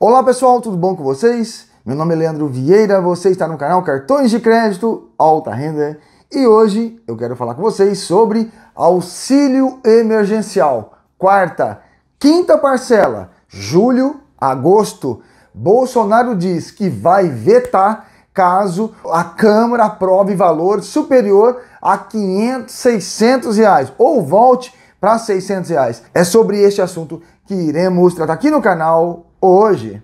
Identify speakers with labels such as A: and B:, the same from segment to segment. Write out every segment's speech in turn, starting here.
A: Olá pessoal, tudo bom com vocês? Meu nome é Leandro Vieira, você está no canal Cartões de Crédito Alta Renda e hoje eu quero falar com vocês sobre auxílio emergencial. Quarta, quinta parcela, julho, agosto. Bolsonaro diz que vai vetar caso a Câmara aprove valor superior a 500, 600 reais ou volte para 600 reais. É sobre este assunto que iremos tratar aqui no canal hoje.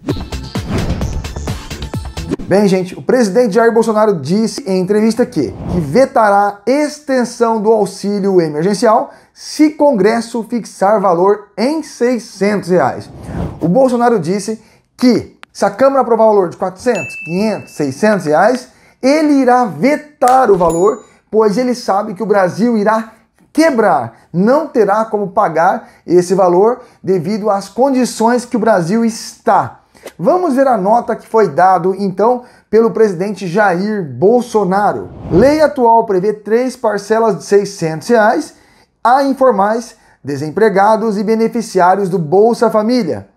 A: Bem, gente, o presidente Jair Bolsonaro disse em entrevista que, que vetará extensão do auxílio emergencial se Congresso fixar valor em 600 reais. O Bolsonaro disse que, se a Câmara aprovar o valor de 400, 500, 600 reais, ele irá vetar o valor, pois ele sabe que o Brasil irá quebrar, não terá como pagar esse valor devido às condições que o Brasil está. Vamos ver a nota que foi dado então pelo presidente Jair Bolsonaro. Lei atual prevê três parcelas de 600 reais a informais, desempregados e beneficiários do Bolsa Família.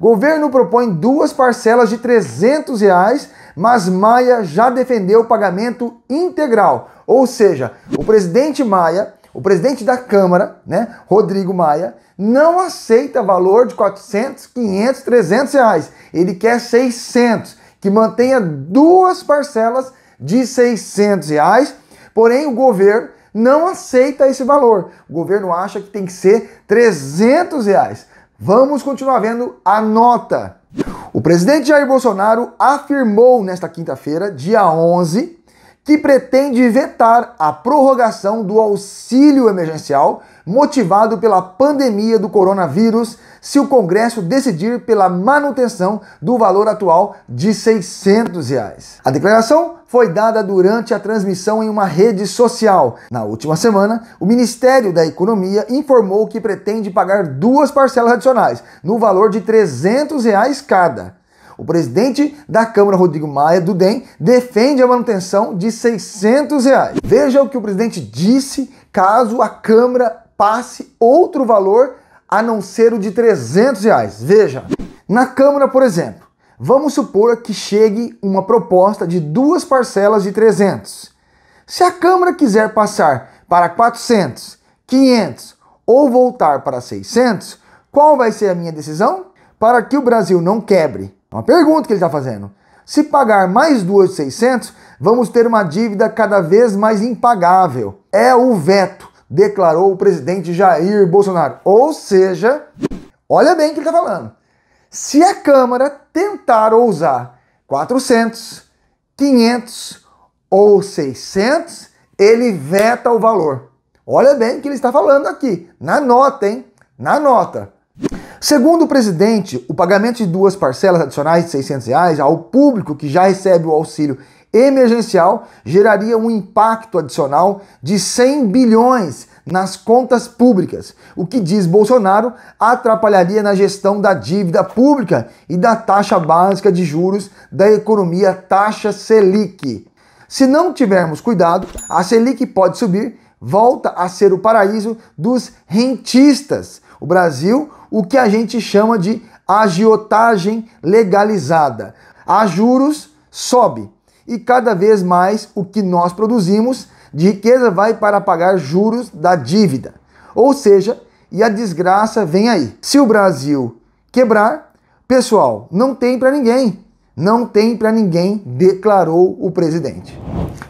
A: Governo propõe duas parcelas de 300 reais, mas Maia já defendeu o pagamento integral. Ou seja, o presidente Maia o presidente da Câmara, né, Rodrigo Maia, não aceita valor de 400, 500, 300 reais. Ele quer 600, que mantenha duas parcelas de 600 reais, porém o governo não aceita esse valor. O governo acha que tem que ser 300 reais. Vamos continuar vendo a nota. O presidente Jair Bolsonaro afirmou nesta quinta-feira, dia 11, que pretende vetar a prorrogação do auxílio emergencial motivado pela pandemia do coronavírus, se o Congresso decidir pela manutenção do valor atual de R$ 600. Reais. A declaração foi dada durante a transmissão em uma rede social. Na última semana, o Ministério da Economia informou que pretende pagar duas parcelas adicionais, no valor de R$ 300 reais cada. O presidente da Câmara, Rodrigo Maia, do DEM, defende a manutenção de 600 reais. Veja o que o presidente disse caso a Câmara passe outro valor a não ser o de 300 reais. Veja, na Câmara, por exemplo, vamos supor que chegue uma proposta de duas parcelas de 300. Se a Câmara quiser passar para 400, 500 ou voltar para 600, qual vai ser a minha decisão? Para que o Brasil não quebre uma pergunta que ele está fazendo. Se pagar mais 2.600, vamos ter uma dívida cada vez mais impagável. É o veto, declarou o presidente Jair Bolsonaro. Ou seja, olha bem o que ele está falando. Se a Câmara tentar ousar 400, 500 ou 600, ele veta o valor. Olha bem o que ele está falando aqui, na nota, hein? Na nota. Segundo o presidente, o pagamento de duas parcelas adicionais de 600 reais ao público que já recebe o auxílio emergencial geraria um impacto adicional de 100 bilhões nas contas públicas, o que diz Bolsonaro atrapalharia na gestão da dívida pública e da taxa básica de juros da economia taxa Selic. Se não tivermos cuidado, a Selic pode subir, volta a ser o paraíso dos rentistas o Brasil o que a gente chama de agiotagem legalizada. A juros sobe e cada vez mais o que nós produzimos de riqueza vai para pagar juros da dívida. Ou seja, e a desgraça vem aí. Se o Brasil quebrar, pessoal, não tem para ninguém. Não tem para ninguém, declarou o presidente.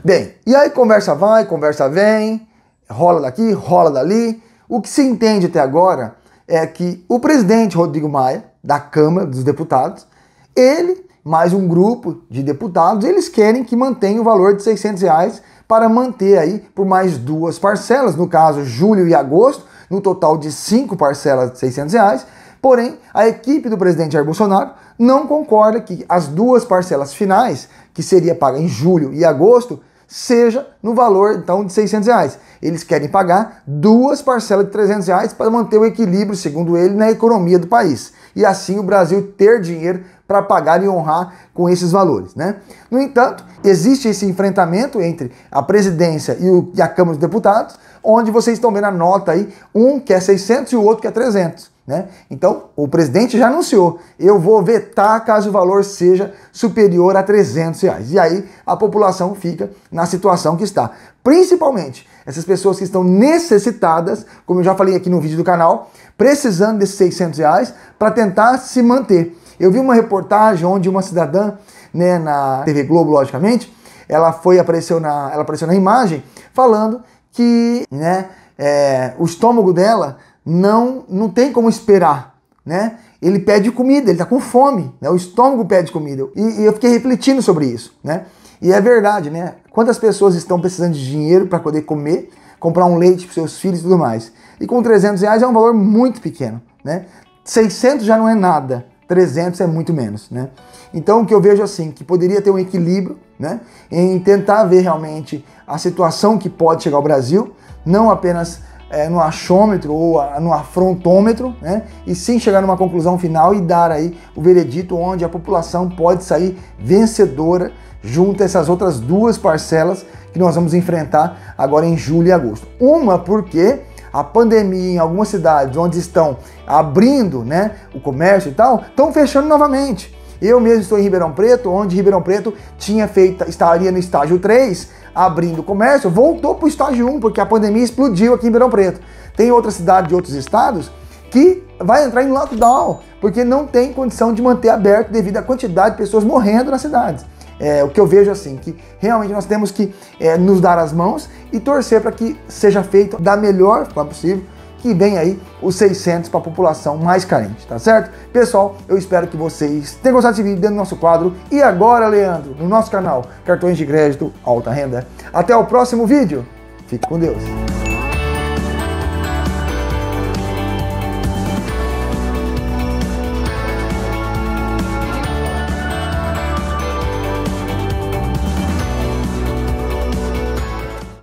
A: Bem, e aí conversa vai, conversa vem, rola daqui, rola dali, o que se entende até agora é que o presidente Rodrigo Maia, da Câmara dos Deputados, ele, mais um grupo de deputados, eles querem que mantenha o valor de 600 reais para manter aí por mais duas parcelas, no caso julho e agosto, no total de cinco parcelas de 600 reais. Porém, a equipe do presidente Jair Bolsonaro não concorda que as duas parcelas finais, que seria paga em julho e agosto, seja no valor então de 600 reais. Eles querem pagar duas parcelas de 300 reais para manter o equilíbrio, segundo ele, na economia do país. E assim o Brasil ter dinheiro para pagar e honrar com esses valores. Né? No entanto, existe esse enfrentamento entre a presidência e, o, e a Câmara dos Deputados, onde vocês estão vendo a nota aí, um quer 600 e o outro quer 300. Né? Então, o presidente já anunciou, eu vou vetar caso o valor seja superior a 300 reais. E aí a população fica na situação que está. Principalmente essas pessoas que estão necessitadas, como eu já falei aqui no vídeo do canal, precisando desses 600 reais para tentar se manter. Eu vi uma reportagem onde uma cidadã, né, na TV Globo, logicamente, ela foi apareceu na, ela apareceu na imagem falando que, né, é, o estômago dela não não tem como esperar, né? Ele pede comida, ele tá com fome, né? O estômago pede comida. E, e eu fiquei refletindo sobre isso, né? E é verdade, né? Quantas pessoas estão precisando de dinheiro para poder comer, comprar um leite para seus filhos e tudo mais? E com 300 reais é um valor muito pequeno, né? 600 já não é nada, 300 é muito menos, né? Então o que eu vejo é assim, que poderia ter um equilíbrio, né? Em tentar ver realmente a situação que pode chegar ao Brasil, não apenas é, no achômetro ou a, no afrontômetro, né? E sim chegar numa conclusão final e dar aí o veredito onde a população pode sair vencedora junto a essas outras duas parcelas que nós vamos enfrentar agora em julho e agosto. Uma porque a pandemia em algumas cidades onde estão abrindo né, o comércio e tal, estão fechando novamente. Eu mesmo estou em Ribeirão Preto, onde Ribeirão Preto tinha feito, estaria no estágio 3, abrindo o comércio, voltou para o estágio 1, porque a pandemia explodiu aqui em Ribeirão Preto. Tem outras cidades de outros estados que vai entrar em lockdown, porque não tem condição de manter aberto devido à quantidade de pessoas morrendo nas cidades. É, o que eu vejo é assim, que realmente nós temos que é, nos dar as mãos e torcer para que seja feito da melhor forma possível, que venha aí os 600 para a população mais carente, tá certo? Pessoal, eu espero que vocês tenham gostado desse vídeo dentro do nosso quadro. E agora, Leandro, no nosso canal Cartões de Crédito Alta Renda. Até o próximo vídeo. Fique com Deus.